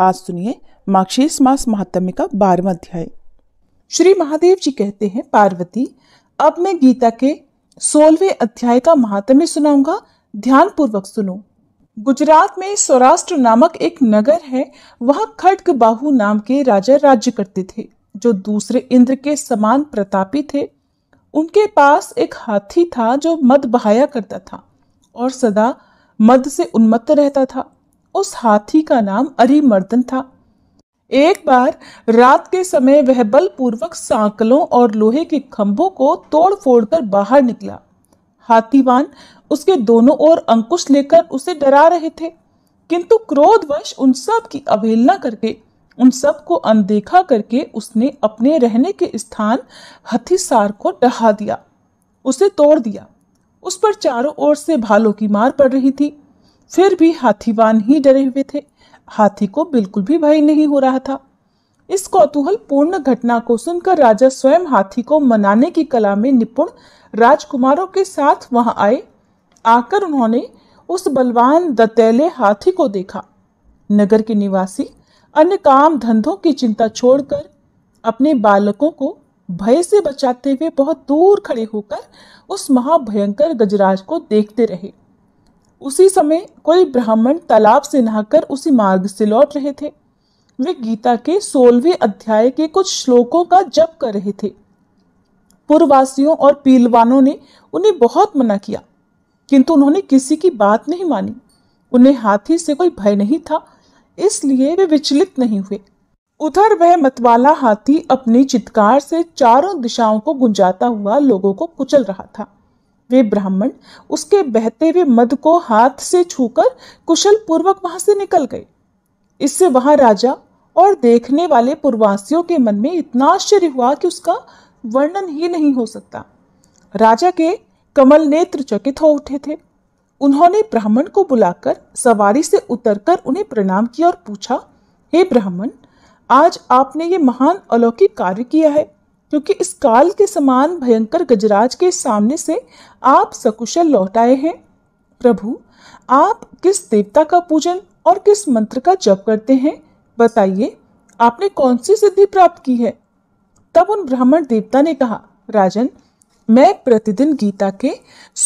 आज सुनिए माक्षेस मास महात्म्य का बारहवा अध्याय श्री महादेव जी कहते हैं पार्वती अब मैं गीता के सोलवे अध्याय का महात्म्य सुनाऊंगा ध्यान पूर्वक सुनो गुजरात में सौराष्ट्र नामक एक नगर है वहां खड्ग बाहु नाम के राजा राज्य करते थे जो दूसरे इंद्र के समान प्रतापी थे उनके पास एक हाथी था जो मद बहाया करता था और सदा मद से उन्मत्त रहता था उस हाथी का नाम अरिमर्दन था एक बार रात के समय वह बलपूर्वक सांकलों और लोहे के खंभों को तोड़ फोड़ कर बाहर निकला हाथीवान उसके दोनों ओर अंकुश लेकर उसे डरा रहे थे किंतु क्रोधवश उन सब की अवहेलना करके उन सब को अनदेखा करके उसने अपने रहने के स्थान हथिसार को डहा दिया उसे तोड़ दिया उस पर चारों ओर से भालों की मार पड़ रही थी फिर भी हाथीवान ही डरे हुए थे हाथी को बिल्कुल भी भय नहीं हो रहा था इस कौतूहल पूर्ण घटना को सुनकर राजा स्वयं हाथी को मनाने की कला में निपुण राजकुमारों के साथ वहां आए आकर उन्होंने उस बलवान दतेले हाथी को देखा नगर के निवासी अन्य काम धंधों की चिंता छोड़कर अपने बालकों को भय से बचाते हुए बहुत दूर खड़े होकर उस महाभयंकर गजराज को देखते रहे उसी समय कोई ब्राह्मण तालाब से नहाकर उसी मार्ग से लौट रहे थे वे गीता के सोलहवें अध्याय के कुछ श्लोकों का जप कर रहे थे पुरवासियों और पीलवानों ने उन्हें बहुत मना किया किंतु उन्होंने किसी की बात नहीं मानी उन्हें हाथी से कोई भय नहीं था इसलिए वे विचलित नहीं हुए उधर वह मतवाला हाथी अपनी चित्कार से चारों दिशाओं को गुंजाता हुआ लोगों को कुचल रहा था वे ब्राह्मण उसके बहते हुए मध को हाथ से छूकर कुशल पूर्वक वहां से निकल गए इससे वहां राजा और देखने वाले पूर्वासियों के मन में इतना आश्चर्य हुआ कि उसका वर्णन ही नहीं हो सकता राजा के कमल नेत्र चकित हो उठे थे उन्होंने ब्राह्मण को बुलाकर सवारी से उतरकर उन्हें प्रणाम किया और पूछा हे ब्राह्मण आज आपने ये महान अलौकिक कार्य किया है क्योंकि इस काल के समान भयंकर गजराज के सामने से आप सकुशल लौट आए हैं प्रभु आप किस देवता का पूजन और किस मंत्र का जप करते हैं बताइए आपने कौन सी सिद्धि प्राप्त की है तब उन ब्राह्मण देवता ने कहा राजन मैं प्रतिदिन गीता के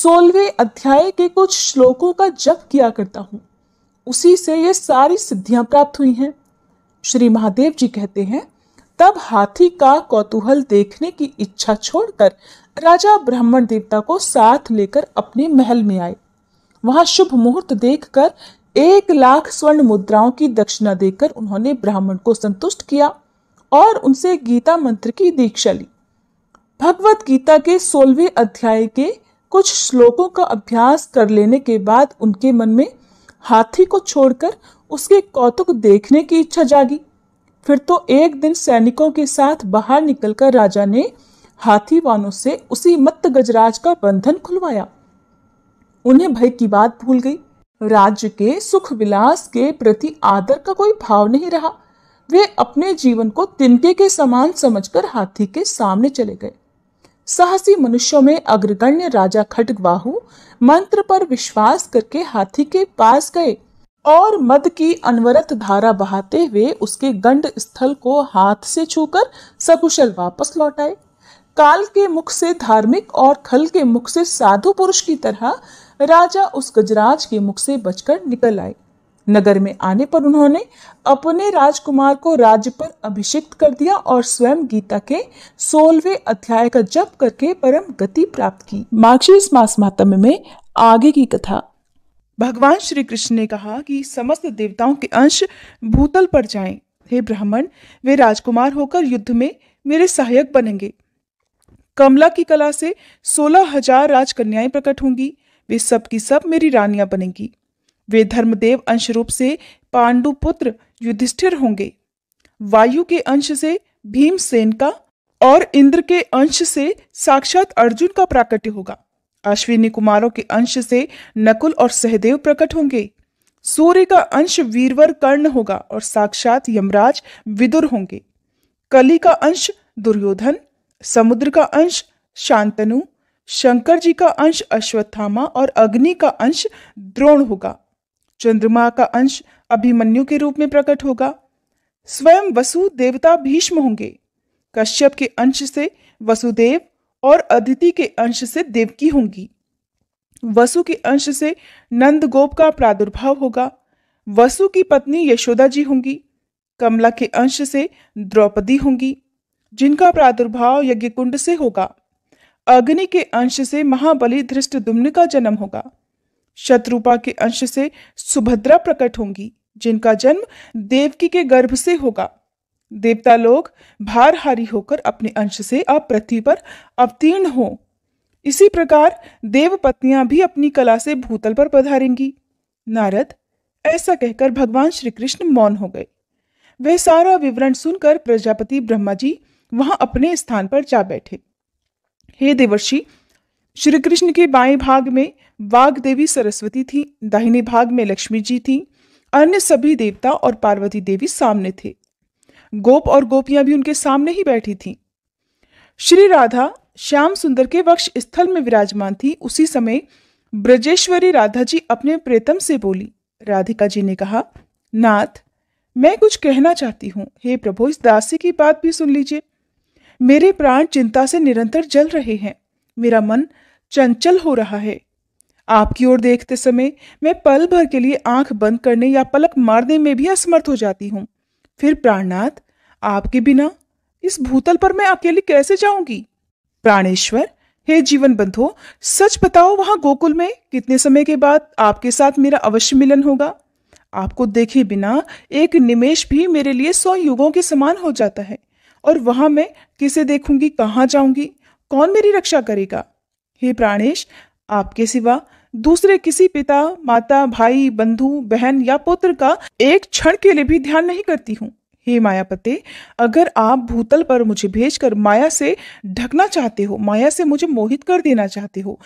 सोलहवें अध्याय के कुछ श्लोकों का जप किया करता हूँ उसी से ये सारी सिद्धियां प्राप्त हुई हैं श्री महादेव जी कहते हैं तब हाथी का कौतूहल देखने की इच्छा छोड़कर राजा ब्राह्मण देवता को साथ लेकर अपने महल में आए वहां शुभ मुहूर्त देखकर एक लाख स्वर्ण मुद्राओं की दक्षिणा देकर उन्होंने ब्राह्मण को संतुष्ट किया और उनसे गीता मंत्र की दीक्षा ली भगवत गीता के सोलहवें अध्याय के कुछ श्लोकों का अभ्यास कर लेने के बाद उनके मन में हाथी को छोड़कर उसके कौतुक देखने की इच्छा जागी फिर तो एक दिन सैनिकों के साथ बाहर निकलकर राजा ने हाथी वानों से उसी मत्त गजराज का बंधन खुलवाया उन्हें भय की बात भूल गई राज्य के सुख विलास के प्रति आदर का कोई भाव नहीं रहा वे अपने जीवन को तिनके के समान समझकर हाथी के सामने चले गए साहसी मनुष्यों में अग्रगण्य राजा खटगवाहु मंत्र पर विश्वास करके हाथी के पास गए और मद की अनवरत धारा बहाते हुए उसके गंड स्थल को हाथ से छूकर सकुशल वापस लौट आए काल के मुख से धार्मिक और खल के मुख से साधु पुरुष की तरह राजा उस गजराज के मुख से बचकर निकल आए नगर में आने पर उन्होंने अपने राजकुमार को राज्य पर अभिषिक्त कर दिया और स्वयं गीता के सोलहवें अध्याय का जप करके परम गति प्राप्त की मार्क्शीस मास मातम में आगे की कथा भगवान श्री कृष्ण ने कहा कि समस्त देवताओं के अंश भूतल पर जाएं हे ब्राह्मण वे राजकुमार होकर युद्ध में मेरे सहायक बनेंगे कमला की कला से सोलह हजार राजकन्याएं प्रकट होंगी वे सब की सब मेरी रानियां बनेंगी वे धर्मदेव अंश रूप से पांडुपुत्र युधिष्ठिर होंगे वायु के अंश से भीमसेन का और इंद्र के अंश से साक्षात अर्जुन का प्राकट्य होगा अश्विनी कुमारों के अंश से नकुल और सहदेव प्रकट होंगे सूर्य का अंश वीरवर कर्ण होगा और साक्षात यमराज विदुर होंगे कली का अंश दुर्योधन समुद्र का अंश शांतनु शंकर जी का अंश अश्वत्थामा और अग्नि का अंश द्रोण होगा चंद्रमा का अंश अभिमन्यु के रूप में प्रकट होगा स्वयं वसु देवता भीष्म होंगे कश्यप के अंश से वसुदेव और अदिति के अंश से देवकी होंगी वसु के अंश से नंदगोप का प्रादुर्भाव होगा वसु की पत्नी यशोदा जी होंगी कमला के अंश से द्रौपदी होंगी जिनका प्रादुर्भाव यज्ञकुंड से होगा अग्नि के अंश से महाबली धृष्ट दुम्न का जन्म होगा शत्रुपा के अंश से सुभद्रा प्रकट होंगी जिनका जन्म देवकी के गर्भ से होगा देवता लोग भारहारी होकर अपने अंश से अपृथ्वी पर अवतीर्ण हो इसी प्रकार देव पत्नियां भी अपनी कला से भूतल पर पधारेंगी नारद ऐसा कहकर भगवान श्री कृष्ण मौन हो गए वह सारा विवरण सुनकर प्रजापति ब्रह्मा जी वहां अपने स्थान पर जा बैठे हे देवर्षि श्री कृष्ण के बाएं भाग में वाग देवी सरस्वती थी दाहिने भाग में लक्ष्मी जी थी अन्य सभी देवता और पार्वती देवी सामने थे गोप और गोपियां भी उनके सामने ही बैठी थीं श्री राधा श्याम सुंदर के वक्ष स्थल में विराजमान थी उसी समय ब्रजेश्वरी राधा जी अपने प्रेतम से बोली राधिका जी ने कहा नाथ मैं कुछ कहना चाहती हूँ हे प्रभु इस दासी की बात भी सुन लीजिए मेरे प्राण चिंता से निरंतर जल रहे हैं मेरा मन चंचल हो रहा है आपकी ओर देखते समय मैं पल भर के लिए आंख बंद करने या पलक मारने में भी असमर्थ हो जाती हूँ फिर प्राणनाथ आपके बिना इस भूतल पर मैं अकेली कैसे जाऊंगी प्राणेश्वर हे जीवन बंधो सच बताओ वहां गोकुल में कितने समय के बाद आपके साथ मेरा अवश्य मिलन होगा आपको देखे बिना एक निमेश भी मेरे लिए सौ युगों के समान हो जाता है और वहां मैं किसे देखूंगी कहाँ जाऊंगी कौन मेरी रक्षा करेगा हे प्राणेश आपके सिवा दूसरे किसी पिता माता भाई बंधु बहन या पुत्र का एक क्षण के लिए भी ध्यान नहीं करती हूँ हे मायापते अगर आप भूतल पर मुझे भेजकर माया से ढकना चाहते हो माया से मुझे मोहित कर देना चाहते हो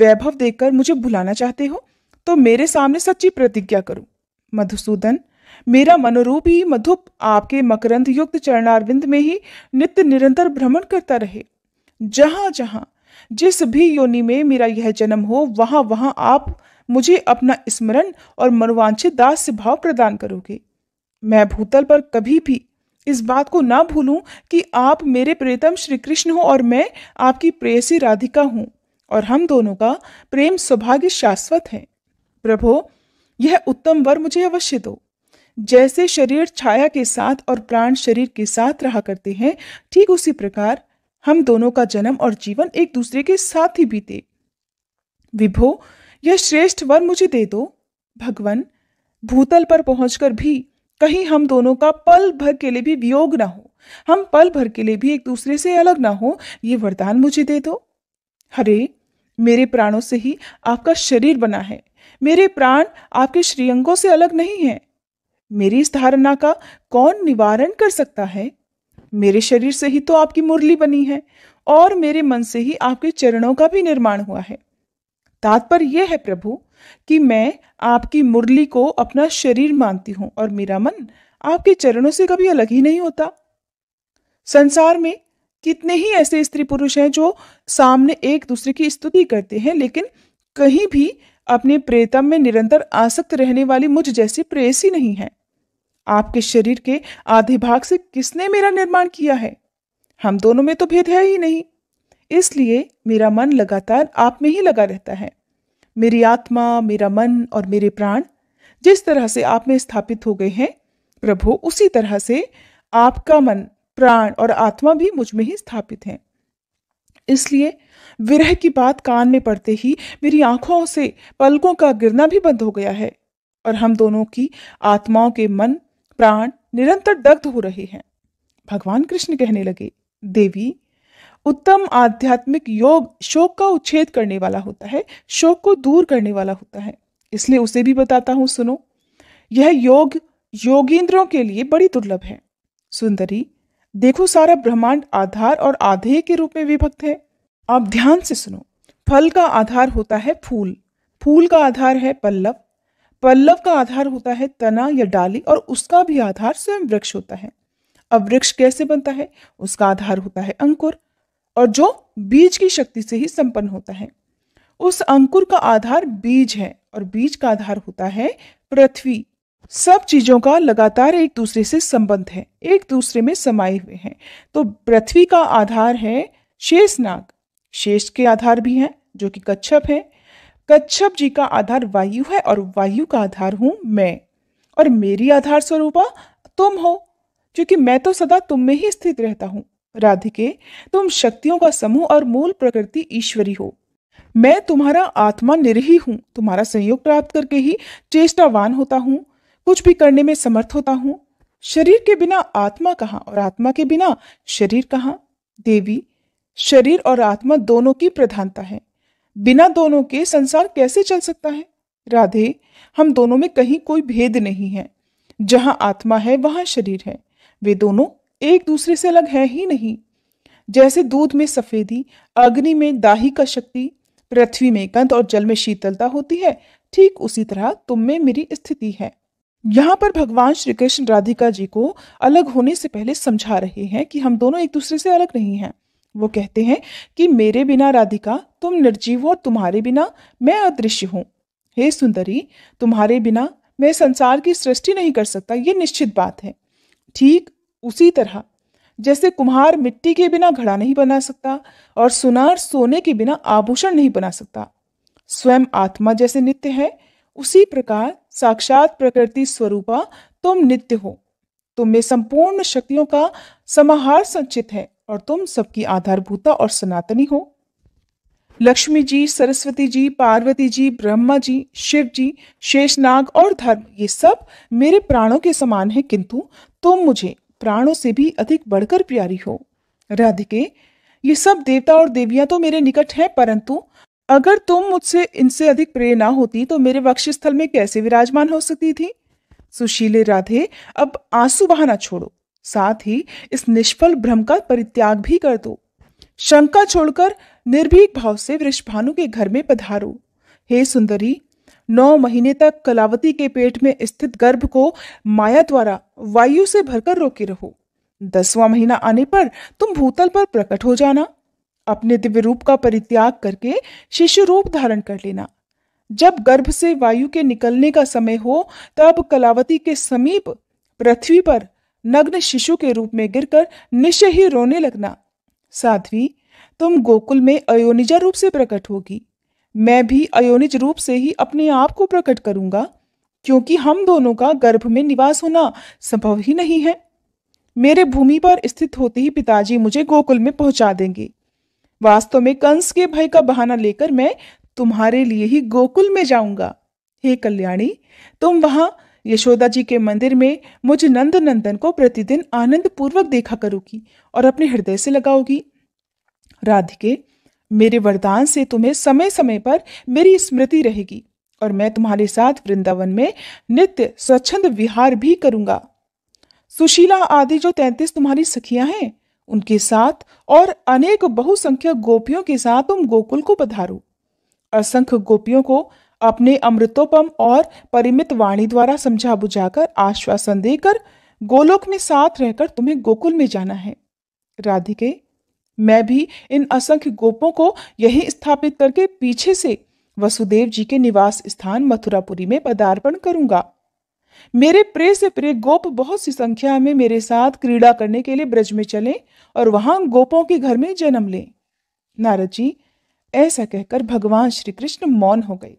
वैभव देकर मुझे भुलाना चाहते हो तो मेरे सामने सच्ची प्रतिज्ञा करो मधुसूदन मेरा मनोरूपी मधुप आपके मकरंद युक्त चरणारविंद में ही नित्य निरंतर भ्रमण करता रहे जहाँ जहाँ जिस भी योनि में मेरा यह जन्म हो वहाँ वहाँ आप मुझे अपना स्मरण और मनवांछित दास भाव प्रदान करोगे मैं भूतल पर कभी भी इस बात को ना भूलूं कि आप मेरे प्रियतम श्री कृष्ण हो और मैं आपकी प्रेयसी राधिका हूँ और हम दोनों का प्रेम सौभाग्य शाश्वत है प्रभो यह उत्तम वर मुझे अवश्य दो जैसे शरीर छाया के साथ और प्राण शरीर के साथ रहा करते हैं ठीक उसी प्रकार हम दोनों का जन्म और जीवन एक दूसरे के साथ ही बीते विभो यह श्रेष्ठ वर मुझे दे दो भगवान भूतल पर पहुंचकर भी कहीं हम दोनों का पल भर के लिए भी वियोग ना हो हम पल भर के लिए भी एक दूसरे से अलग ना हो ये वरदान मुझे दे दो हरे मेरे प्राणों से ही आपका शरीर बना है मेरे प्राण आपके श्रीअंगों से अलग नहीं है मेरी इस धारणा का कौन निवारण कर सकता है मेरे शरीर से ही तो आपकी मुरली बनी है और मेरे मन से ही आपके चरणों का भी निर्माण हुआ है तात्पर्य यह है प्रभु कि मैं आपकी मुरली को अपना शरीर मानती हूँ और मेरा मन आपके चरणों से कभी अलग ही नहीं होता संसार में कितने ही ऐसे स्त्री पुरुष हैं जो सामने एक दूसरे की स्तुति करते हैं लेकिन कहीं भी अपने प्रेतम में निरंतर आसक्त रहने वाली मुझ जैसी प्रेयसी नहीं है आपके शरीर के आधे भाग से किसने मेरा निर्माण किया है हम दोनों में तो भेद है ही नहीं इसलिए मेरा मन लगातार आप में ही लगा रहता है मेरी आत्मा मेरा मन और मेरे प्राण जिस तरह से आप में स्थापित हो गए हैं प्रभु उसी तरह से आपका मन प्राण और आत्मा भी मुझ में ही स्थापित हैं इसलिए विरह की बात कान में पड़ते ही मेरी आंखों से पलकों का गिरना भी बंद हो गया है और हम दोनों की आत्माओं के मन प्राण निरंतर दग्ध हो रहे हैं भगवान कृष्ण कहने लगे देवी उत्तम आध्यात्मिक योग शोक का उच्छेद करने वाला होता है शोक को दूर करने वाला होता है इसलिए उसे भी बताता हूं सुनो यह योग योगेंद्रों के लिए बड़ी दुर्लभ है सुंदरी देखो सारा ब्रह्मांड आधार और आधेय के रूप में विभक्त है आप ध्यान से सुनो फल का आधार होता है फूल फूल का आधार है पल्लव पल्लव का आधार होता है तना या डाली और उसका भी आधार स्वयं वृक्ष होता है अब वृक्ष कैसे बनता है उसका आधार होता है अंकुर और जो बीज की शक्ति से ही संपन्न होता है उस अंकुर का आधार बीज है और बीज का आधार होता है पृथ्वी सब चीजों का लगातार एक दूसरे से संबंध है एक दूसरे में समाये हुए हैं तो पृथ्वी का आधार है शेषनाग शेष के आधार भी हैं जो कि कच्छप है कच्छप जी का आधार वायु है और वायु का आधार हूं मैं और मेरी आधार स्वरूपा तुम हो क्योंकि मैं तो सदा तुम में ही स्थित रहता हूं राधिके तुम शक्तियों का समूह और मूल प्रकृति ईश्वरी हो मैं तुम्हारा आत्मा निरही हूं तुम्हारा संयोग प्राप्त करके ही चेष्टावान होता हूं कुछ भी करने में समर्थ होता हूँ शरीर के बिना आत्मा कहाँ और आत्मा के बिना शरीर कहाँ देवी शरीर और आत्मा दोनों की प्रधानता है बिना दोनों के संसार कैसे चल सकता है राधे हम दोनों में कहीं कोई भेद नहीं है जहां आत्मा है वहां शरीर है वे दोनों एक दूसरे से अलग है ही नहीं जैसे दूध में सफेदी अग्नि में दाही का शक्ति पृथ्वी में कंत और जल में शीतलता होती है ठीक उसी तरह तुम में मेरी स्थिति है यहाँ पर भगवान श्री कृष्ण राधिका जी को अलग होने से पहले समझा रहे हैं कि हम दोनों एक दूसरे से अलग नहीं हैं वो कहते हैं कि मेरे बिना राधिका तुम निर्जीव हो तुम्हारे बिना मैं अदृश्य हूँ हे सुंदरी तुम्हारे बिना मैं संसार की सृष्टि नहीं कर सकता ये निश्चित बात है ठीक उसी तरह जैसे कुम्हार मिट्टी के बिना घड़ा नहीं बना सकता और सुनार सोने के बिना आभूषण नहीं बना सकता स्वयं आत्मा जैसे नित्य है उसी प्रकार साक्षात प्रकृति स्वरूपा तुम नित्य हो तुम में संपूर्ण शक्तियों का समाहार संचित है और तुम सबकी आधारभूता और सनातनी हो लक्ष्मी जी सरस्वती जी पार्वती जी ब्रह्मा जी शिव जी शेषनाग और धर्म ये सब मेरे प्राणों के समान है किंतु तुम मुझे प्राणों से भी अधिक बढ़कर प्यारी हो राधिके ये सब देवता और देवियां तो मेरे निकट हैं परंतु अगर तुम मुझसे इनसे अधिक प्रिय ना होती तो मेरे स्थल में कैसे विराजमान हो सकती थी सुशीले राधे अब आंसू बहाना छोड़ो साथ ही इस निष्फल भ्रम का परित्याग भी कर दो शंका छोड़कर निर्भीक भाव से वृषभानु के घर में पधारो हे सुंदरी नौ महीने तक कलावती के पेट में स्थित गर्भ को माया द्वारा वायु से भरकर रोके रहो दसवां महीना आने पर तुम भूतल पर प्रकट हो जाना अपने दिव्य रूप का परित्याग करके शिशु रूप धारण कर लेना जब गर्भ से वायु के निकलने का समय हो तब कलावती के समीप पृथ्वी पर नग्न शिशु के रूप में गिरकर निश्चय ही रोने लगना साध्वी तुम गोकुल में अयोनिजा रूप से प्रकट होगी मैं भी अयोनिज रूप से ही अपने आप को प्रकट करूंगा क्योंकि हम दोनों का गर्भ में निवास होना संभव ही नहीं है मेरे भूमि पर स्थित होते ही पिताजी मुझे गोकुल में पहुंचा देंगे वास्तव में कंस के भय का बहाना लेकर मैं तुम्हारे लिए ही गोकुल में जाऊंगा हे कल्याणी तुम वहां यशोदा जी के मंदिर में मुझे नंद नंदन को प्रतिदिन आनंद पूर्वक देखा करूंगी और अपने हृदय से लगाओगी राधिके मेरे वरदान से तुम्हें समय समय पर मेरी स्मृति रहेगी और मैं तुम्हारे साथ वृंदावन में नित्य स्वच्छंद विहार भी करूंगा सुशीला आदि जो तैंतीस तुम्हारी सखियां हैं उनके साथ और अनेक बहुसंख्यक गोपियों के साथ तुम गोकुल को पधारो असंख्य गोपियों को अपने अमृतोपम और परिमित वाणी द्वारा समझा बुझाकर आश्वासन देकर गोलोक में साथ रहकर तुम्हें गोकुल में जाना है राधिके मैं भी इन असंख्य गोपों को यही स्थापित करके पीछे से वसुदेव जी के निवास स्थान मथुरापुरी में पदार्पण करूंगा मेरे प्रे से प्रिय गोप बहुत सी संख्या में मेरे साथ क्रीड़ा करने के लिए ब्रज में चलें और वहां गोपों के घर में जन्म लें नारद जी ऐसा कहकर भगवान श्री कृष्ण मौन हो गए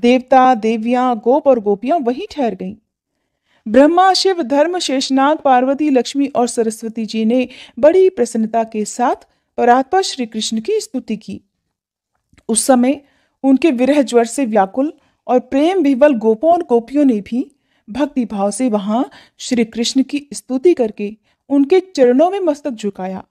देवता देवियां गोप और गोपियां वहीं ठहर गईं ब्रह्मा शिव धर्म शेषनाग पार्वती लक्ष्मी और सरस्वती जी ने बड़ी प्रसन्नता के साथ परात्मा श्री कृष्ण की स्तुति की उस समय उनके विरह ज्वर से व्याकुल और प्रेम विवल गोपों और गोपियों ने भी भक्ति भाव से वहां श्री कृष्ण की स्तुति करके उनके चरणों में मस्तक झुकाया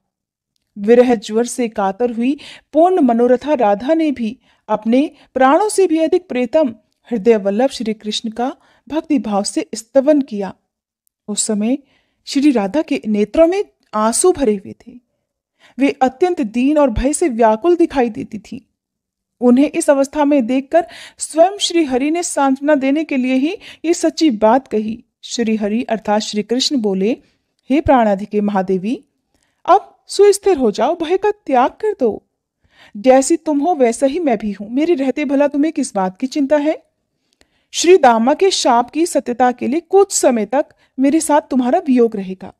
विरह ज्वर से कातर हुई पूर्ण मनोरथा राधा ने भी अपने प्राणों से भी अधिक प्रेतम हृदय वल्लभ श्री कृष्ण का भक्ति भाव से स्तवन किया उस समय श्री राधा के नेत्रों में आंसू भरे हुए थे वे अत्यंत दीन और भय से व्याकुल दिखाई देती थी उन्हें इस अवस्था में देखकर स्वयं श्री हरि ने सांत्वना देने के लिए ही ये सच्ची बात कही श्री हरि अर्थात श्री कृष्ण बोले हे प्राणाधिके महादेवी अब सुस्थिर हो जाओ भय का त्याग कर दो जैसी तुम हो वैसा ही मैं भी हूं मेरे रहते भला तुम्हें किस बात की चिंता है श्री दामा के शाप की सत्यता के लिए कुछ समय तक मेरे साथ तुम्हारा वियोग रहेगा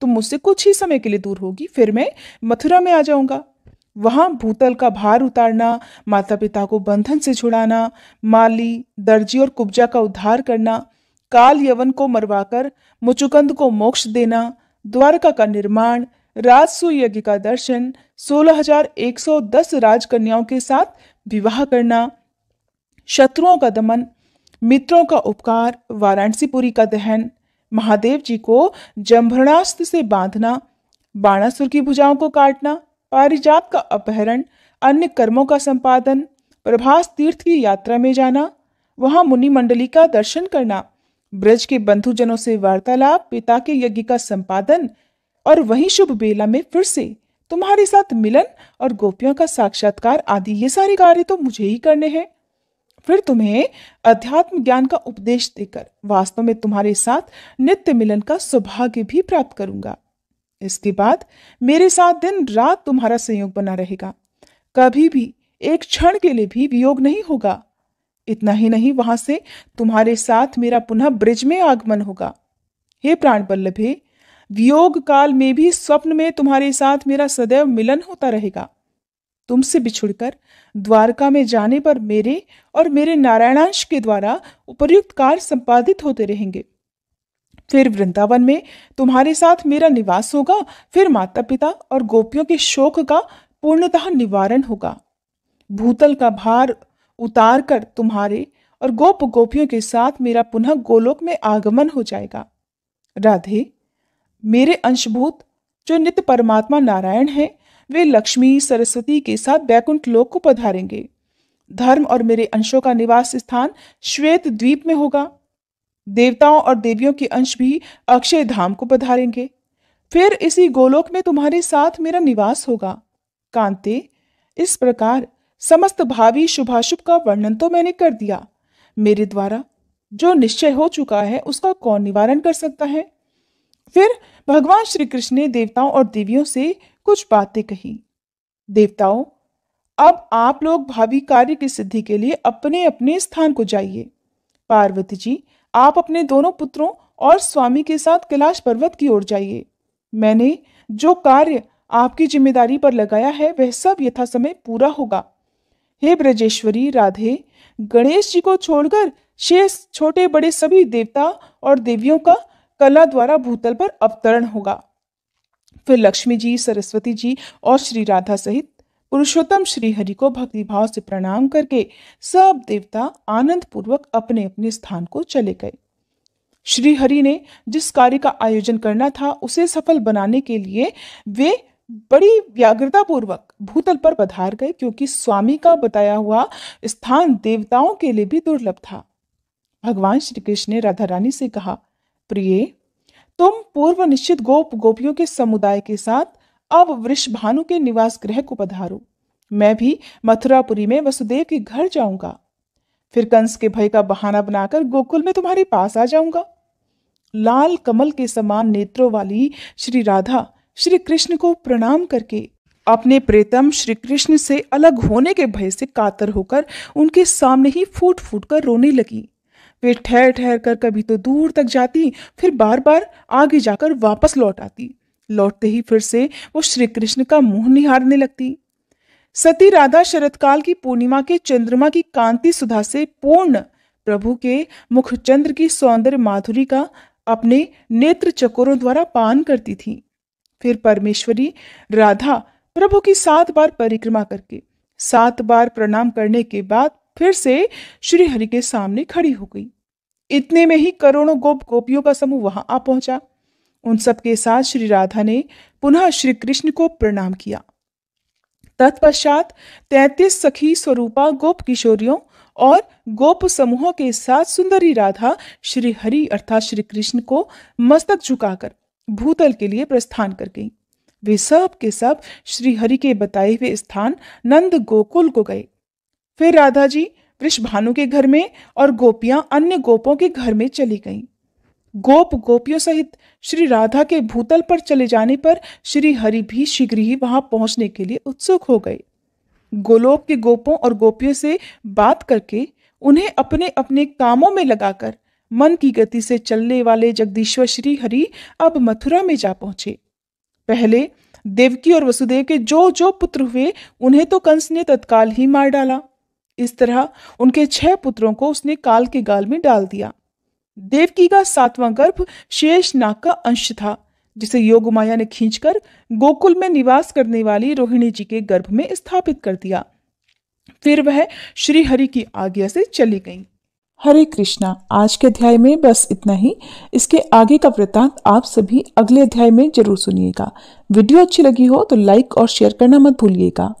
तुम मुझसे कुछ ही समय के लिए दूर होगी फिर मैं मथुरा में आ जाऊंगा वहां भूतल का भार उतारना माता पिता को बंधन से छुड़ाना माली दर्जी और कुब्जा का उद्धार करना काल यवन को मरवाकर मुचुकंद को मोक्ष देना द्वारका का निर्माण राजसु यज्ञ का दर्शन 16,110 राजकन्याओं के साथ विवाह करना शत्रुओं का दमन मित्रों का उपकार वाराणसीपुरी का दहन महादेव जी को जम्भरणास्त्र से बांधना बाणासुर की भुजाओं को काटना पारिजात का अपहरण अन्य कर्मों का संपादन प्रभास तीर्थ की यात्रा में जाना वहां मुनि मंडली का दर्शन करना ब्रज के बंधुजनों से वार्तालाप पिता के यज्ञ का संपादन और वही शुभ बेला में फिर से तुम्हारे साथ मिलन और गोपियों का साक्षात्कार आदि ये सारे कार्य तो मुझे ही करने हैं फिर तुम्हें अध्यात्म ज्ञान का उपदेश देकर वास्तव में तुम्हारे साथ नित्य मिलन का सौभाग्य भी प्राप्त करूंगा इसके बाद मेरे साथ दिन रात तुम्हारा संयोग बना रहेगा कभी भी एक क्षण के लिए भी वियोग नहीं होगा इतना ही नहीं वहां से तुम्हारे साथ मेरा पुनः ब्रिज में आगमन होगा हे प्राण बल्लभे वियोग काल में भी स्वप्न में तुम्हारे साथ मेरा सदैव मिलन होता रहेगा तुमसे बिछुड़कर द्वारका में जाने पर मेरे और मेरे नारायणांश के द्वारा उपयुक्त कार्य संपादित होते रहेंगे फिर वृंदावन में तुम्हारे साथ मेरा निवास होगा फिर माता पिता और गोपियों के शोक का पूर्णतः निवारण होगा भूतल का भार उतार कर तुम्हारे और गोप गोपियों के साथ मेरा पुनः गोलोक में आगमन हो जाएगा राधे मेरे अंशभूत जो नित्य परमात्मा नारायण हैं वे लक्ष्मी सरस्वती के साथ बैकुंठ लोक को पधारेंगे धर्म और मेरे अंशों का निवास स्थान श्वेत द्वीप में होगा देवताओं और देवियों के अंश भी अक्षय धाम को पधारेंगे फिर इसी गोलोक में तुम्हारे साथ मेरा निवास होगा कांते इस प्रकार समस्त भावी शुभाशुभ का वर्णन तो मैंने कर दिया मेरे द्वारा जो निश्चय हो चुका है उसका कौन निवारण कर सकता है फिर भगवान श्री कृष्ण ने देवताओं और देवियों से कुछ बातें कही देवताओं अब आप लोग भावी कार्य की सिद्धि के लिए अपने अपने स्थान को जाइए पार्वती जी आप अपने दोनों पुत्रों और स्वामी के साथ कैलाश पर्वत की ओर जाइए मैंने जो कार्य आपकी जिम्मेदारी पर लगाया है वह सब यथासमय पूरा होगा हे ब्रजेश्वरी राधे गणेश जी को छोड़कर शेष छोटे बड़े सभी देवता और देवियों का कला द्वारा भूतल पर अवतरण होगा फिर लक्ष्मी जी सरस्वती जी और श्री राधा सहित पुरुषोत्तम श्री हरि को भाव से प्रणाम करके सब देवता आनंद पूर्वक अपने अपने स्थान को चले गए श्री हरि ने जिस कार्य का आयोजन करना था उसे सफल बनाने के लिए वे बड़ी व्याग्रता पूर्वक भूतल पर पधार गए क्योंकि स्वामी का बताया हुआ स्थान देवताओं के लिए भी दुर्लभ था भगवान श्री कृष्ण ने राधा रानी से कहा प्रिय तुम पूर्व निश्चित गोप गोपियों के समुदाय के साथ अब वृषभानु के निवास गृह को पधारो मैं भी मथुरापुरी में वसुदेव के घर जाऊंगा फिर कंस के भय का बहाना बनाकर गोकुल में तुम्हारे पास आ जाऊंगा लाल कमल के समान नेत्रों वाली श्री राधा श्री कृष्ण को प्रणाम करके अपने प्रेतम श्री कृष्ण से अलग होने के भय से कातर होकर उनके सामने ही फूट फूट कर रोने लगी वे ठहर ठहर कर कभी तो दूर तक जाती फिर बार बार आगे जाकर वापस लौट आती लौटते ही फिर से वो श्री कृष्ण का मुंह निहारने लगती सती राधा शरतकाल की पूर्णिमा के चंद्रमा की कांति सुधा से पूर्ण प्रभु के मुख चंद्र की सौंदर्य माधुरी का अपने नेत्र चकोरों द्वारा पान करती थी फिर परमेश्वरी राधा प्रभु की सात बार परिक्रमा करके सात बार प्रणाम करने के बाद फिर से श्रीहरि के सामने खड़ी हो गई इतने में ही करोड़ों गोप गोपियों का समूह वहां आ पहुंचा उन सबके साथ श्री राधा ने पुनः श्री कृष्ण को प्रणाम किया तत्पश्चात तैतीस सखी स्वरूपा गोप किशोरियों और गोप समूहों के साथ सुंदरी राधा श्री हरि अर्थात श्री कृष्ण को मस्तक झुकाकर भूतल के लिए प्रस्थान कर गई वे सब के सब श्री हरि के बताए हुए स्थान नंद गोकुल को गए फिर राधा जी वृषभानु के घर में और गोपियां अन्य गोपों के घर में चली गईं। गोप गोपियों सहित श्री राधा के भूतल पर चले जाने पर श्री हरि भी शीघ्र ही वहां पहुंचने के लिए उत्सुक हो गए गोलोक के गोपों और गोपियों से बात करके उन्हें अपने अपने कामों में लगाकर मन की गति से चलने वाले जगदीश्वर श्री हरि अब मथुरा में जा पहुंचे पहले देवकी और वसुदेव के जो जो पुत्र हुए उन्हें तो कंस ने तत्काल ही मार डाला इस तरह उनके छह पुत्रों को उसने काल के गाल में डाल दिया देवकी का सातवां गर्भ शेष नाग का अंश था जिसे माया ने खींचकर गोकुल में निवास करने वाली रोहिणी जी के गर्भ में स्थापित कर दिया फिर वह श्री हरि की आज्ञा से चली गई हरे कृष्णा आज के अध्याय में बस इतना ही इसके आगे का वृत्तांत आप सभी अगले अध्याय में जरूर सुनिएगा वीडियो अच्छी लगी हो तो लाइक और शेयर करना मत भूलिएगा